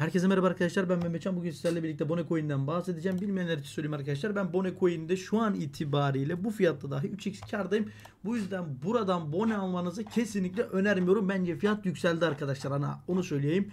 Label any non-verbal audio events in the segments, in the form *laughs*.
Herkese merhaba arkadaşlar ben Mehmetcan bugün sizlerle birlikte BONE Bonecoin'den bahsedeceğim. Bilmeyenler için söyleyeyim arkadaşlar ben BONE Bonecoin'de şu an itibariyle bu fiyatta dahi 3x kardayım. Bu yüzden buradan Bone almanızı kesinlikle önermiyorum. Bence fiyat yükseldi arkadaşlar ana onu söyleyeyim.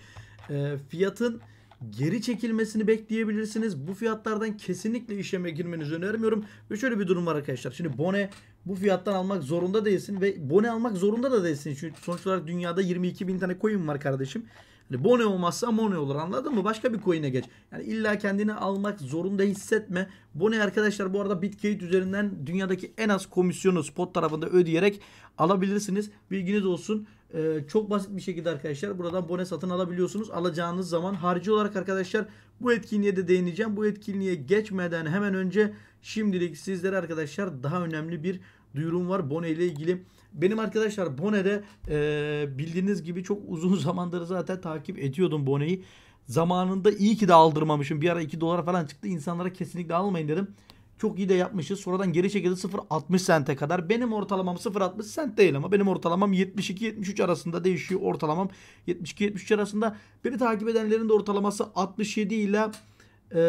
E, fiyatın geri çekilmesini bekleyebilirsiniz. Bu fiyatlardan kesinlikle işleme girmenizi önermiyorum. Ve şöyle bir durum var arkadaşlar. Şimdi Bone bu fiyattan almak zorunda değilsin ve Bone almak zorunda da değilsin. Çünkü sonuç olarak dünyada 22 bin tane coin var kardeşim. Hani bone olmazsa mone olur anladın mı? Başka bir coin'e geç. Yani illa kendini almak zorunda hissetme. Bone arkadaşlar bu arada Bitkate üzerinden dünyadaki en az komisyonu spot tarafında ödeyerek alabilirsiniz. Bilginiz olsun. Ee, çok basit bir şekilde arkadaşlar buradan bone satın alabiliyorsunuz. Alacağınız zaman harcı olarak arkadaşlar bu etkinliğe de değineceğim. Bu etkinliğe geçmeden hemen önce şimdilik sizlere arkadaşlar daha önemli bir duyurum var Bone ile ilgili. Benim arkadaşlar Bone'de e, bildiğiniz gibi çok uzun *laughs* zamandır zaten takip ediyordum Bone'yi. Zamanında iyi ki de aldırmamışım. Bir ara 2 dolara falan çıktı. İnsanlara kesinlikle almayın dedim. Çok iyi de yapmışız. Sonradan geri çekildi 0.60 sente kadar. Benim ortalamam 0.60 sent değil ama benim ortalamam 72-73 arasında değişiyor. Ortalamam 72-73 arasında. Beni takip edenlerin de ortalaması 67 ile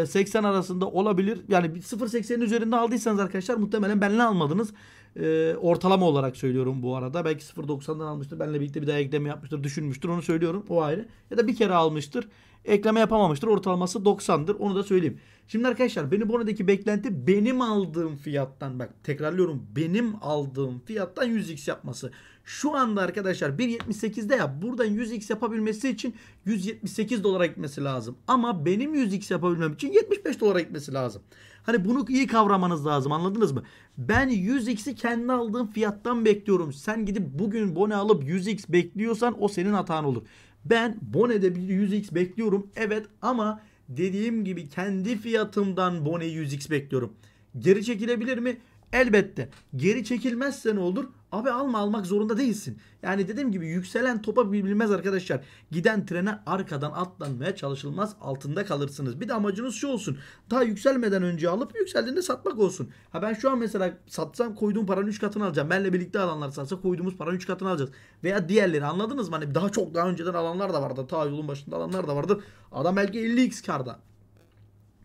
80 e, arasında olabilir. Yani 0.80'in üzerinde aldıysanız arkadaşlar muhtemelen benle almadınız. E, ortalama olarak söylüyorum bu arada. Belki 0.90'dan almıştır. Benle birlikte bir daha ekleme yapmıştır. Düşünmüştür. Onu söylüyorum. O ayrı. Ya da bir kere almıştır. Ekleme yapamamıştır. Ortalaması 90'dır. Onu da söyleyeyim. Şimdi arkadaşlar benim Bono'daki beklenti benim aldığım fiyattan bak tekrarlıyorum benim aldığım fiyattan 100x yapması. Şu anda arkadaşlar 1.78'de ya buradan 100x yapabilmesi için 178 dolara gitmesi lazım. Ama benim 100x yapabilmem için 75 dolara gitmesi lazım. Hani bunu iyi kavramanız lazım anladınız mı? Ben 100x'i kendi aldığım fiyattan bekliyorum. Sen gidip bugün bone alıp 100x bekliyorsan o senin hatan olur. Ben bonede 100x bekliyorum evet ama dediğim gibi kendi fiyatımdan bone 100x bekliyorum. Geri çekilebilir mi? Elbette. Geri çekilmezse ne olur? Abi alma almak zorunda değilsin. Yani dediğim gibi yükselen topa bilmez arkadaşlar. Giden trene arkadan atlanmaya çalışılmaz. Altında kalırsınız. Bir de amacınız şu olsun. Daha yükselmeden önce alıp yükseldiğinde satmak olsun. Ha ben şu an mesela satsam koyduğum paranın 3 katını alacağım. Benle birlikte alanlar satsa koyduğumuz paranın 3 katını alacağız. Veya diğerleri anladınız mı? Hani daha çok daha önceden alanlar da vardı. Ta yolun başında alanlar da vardı. Adam belki 50x karda.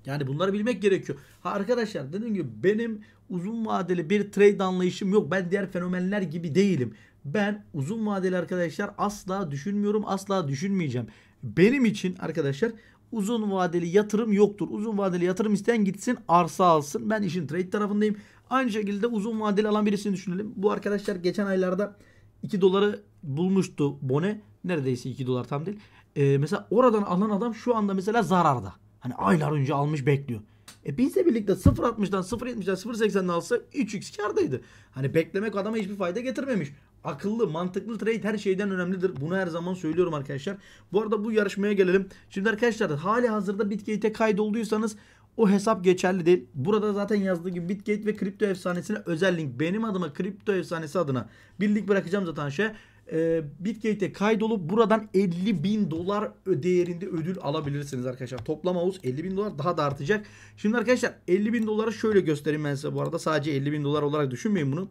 Yani bunları bilmek gerekiyor. Ha arkadaşlar dediğim gibi benim uzun vadeli bir trade anlayışım yok. Ben diğer fenomenler gibi değilim. Ben uzun vadeli arkadaşlar asla düşünmüyorum, asla düşünmeyeceğim. Benim için arkadaşlar uzun vadeli yatırım yoktur. Uzun vadeli yatırım isteyen gitsin arsa alsın. Ben işin trade tarafındayım. Aynı şekilde uzun vadeli alan birisini düşünelim. Bu arkadaşlar geçen aylarda 2 doları bulmuştu Bone. Neredeyse 2 dolar tam değil. Ee, mesela oradan alan adam şu anda mesela zararda. Hani aylar önce almış bekliyor. E biz de birlikte 0.60'dan 0.70'den 0.80'den alsa 3x kardaydı. Hani beklemek adama hiçbir fayda getirmemiş. Akıllı, mantıklı trade her şeyden önemlidir. Bunu her zaman söylüyorum arkadaşlar. Bu arada bu yarışmaya gelelim. Şimdi arkadaşlar hali hazırda Bitgate'e kaydolduysanız o hesap geçerli değil. Burada zaten yazdığı gibi Bitgate ve kripto efsanesine özel link. Benim adıma kripto efsanesi adına bir link bırakacağım zaten şey e, ee, Bitgate'e kaydolup buradan 50 bin dolar değerinde ödül alabilirsiniz arkadaşlar. Toplam havuz 50 bin dolar daha da artacak. Şimdi arkadaşlar 50 bin dolara şöyle göstereyim ben size bu arada. Sadece 50 bin dolar olarak düşünmeyin bunu.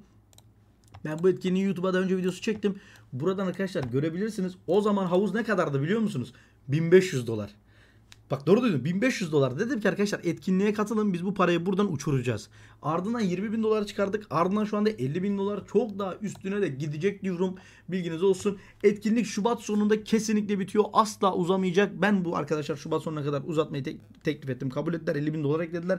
Ben bu etkinliği YouTube'a daha önce videosu çektim. Buradan arkadaşlar görebilirsiniz. O zaman havuz ne kadardı biliyor musunuz? 1500 dolar. Bak doğru duydun 1500 dolar. Dedim ki arkadaşlar etkinliğe katılın biz bu parayı buradan uçuracağız. Ardından 20 bin dolar çıkardık. Ardından şu anda 50 bin dolar çok daha üstüne de gidecek diyorum. Bilginiz olsun. Etkinlik Şubat sonunda kesinlikle bitiyor. Asla uzamayacak. Ben bu arkadaşlar Şubat sonuna kadar uzatmayı te teklif ettim. Kabul ettiler 50 bin dolar eklediler.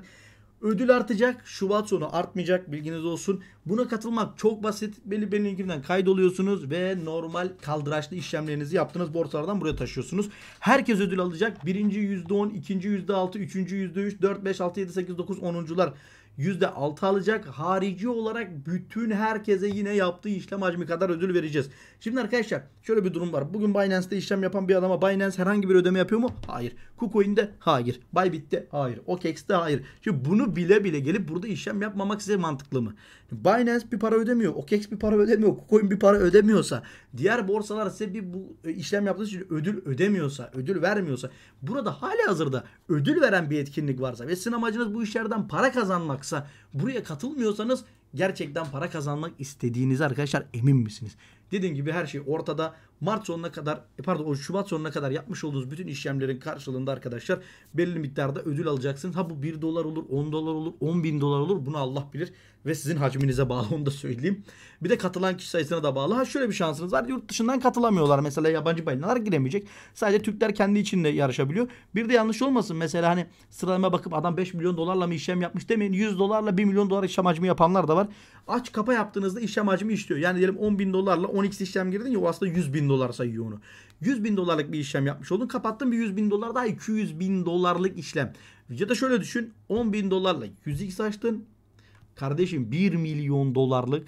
Ödül artacak. Şubat sonu artmayacak. Bilginiz olsun. Buna katılmak çok basit. Belli bir linkimden kaydoluyorsunuz ve normal kaldıraçlı işlemlerinizi yaptınız borsalardan buraya taşıyorsunuz. Herkes ödül alacak. Birinci yüzde on, ikinci yüzde altı, üçüncü yüzde üç, dört beş altı yedi sekiz dokuz onuncular yüzde altı alacak. Harici olarak bütün herkese yine yaptığı işlem hacmi kadar ödül vereceğiz. Şimdi arkadaşlar şöyle bir durum var. Bugün Binance'te işlem yapan bir adama Binance herhangi bir ödeme yapıyor mu? Hayır. KuCoin'de hayır. Bybit'te hayır. OKEX'te hayır. Şimdi bunu bile bile gelip burada işlem yapmamak size mantıklı mı? Binance bir para ödemiyor. OKEx bir para ödemiyor. KuCoin bir para ödemiyorsa. Diğer borsalar size bir bu e, işlem yaptığınız için ödül ödemiyorsa, ödül vermiyorsa. Burada hali hazırda ödül veren bir etkinlik varsa ve sizin amacınız bu işlerden para kazanmaksa buraya katılmıyorsanız gerçekten para kazanmak istediğiniz arkadaşlar emin misiniz? Dediğim gibi her şey ortada. Mart sonuna kadar e, pardon o Şubat sonuna kadar yapmış olduğunuz bütün işlemlerin karşılığında arkadaşlar belli miktarda ödül alacaksınız. Ha bu 1 dolar olur 10 dolar olur 10 bin dolar olur bunu Allah bilir ve sizin hacminize bağlı onu da söyleyeyim. Bir de katılan kişi sayısına da bağlı. Ha şöyle bir şansınız var yurt dışından katılamıyorlar mesela yabancı balinalar giremeyecek. Sadece Türkler kendi içinde yarışabiliyor. Bir de yanlış olmasın mesela hani sıralamaya bakıp adam 5 milyon dolarla mı işlem yapmış demeyin 100 dolarla 1 milyon dolar işlem hacmi yapanlar da var aç kapa yaptığınızda işlem hacmi işliyor. Yani diyelim 10 bin dolarla 10x işlem girdin ya o aslında 100 bin dolar sayıyor onu. 100 bin dolarlık bir işlem yapmış oldun. Kapattın bir 100 bin dolar daha 200 bin dolarlık işlem. Ya da şöyle düşün 10 bin dolarla 100x açtın. Kardeşim 1 milyon dolarlık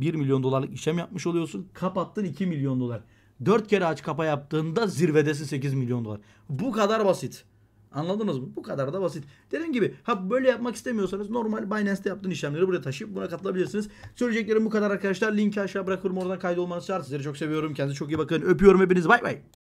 1 milyon dolarlık işlem yapmış oluyorsun. Kapattın 2 milyon dolar. 4 kere aç kapa yaptığında zirvedesin 8 milyon dolar. Bu kadar basit. Anladınız mı? Bu kadar da basit. Dediğim gibi ha böyle yapmak istemiyorsanız normal Binance'te yaptığın işlemleri buraya taşıyıp buna katılabilirsiniz. Söyleyeceklerim bu kadar arkadaşlar. Linki aşağı bırakırım oradan kaydolmanız şart. Sizleri çok seviyorum. Kendinize çok iyi bakın. Öpüyorum hepiniz. Bay bay.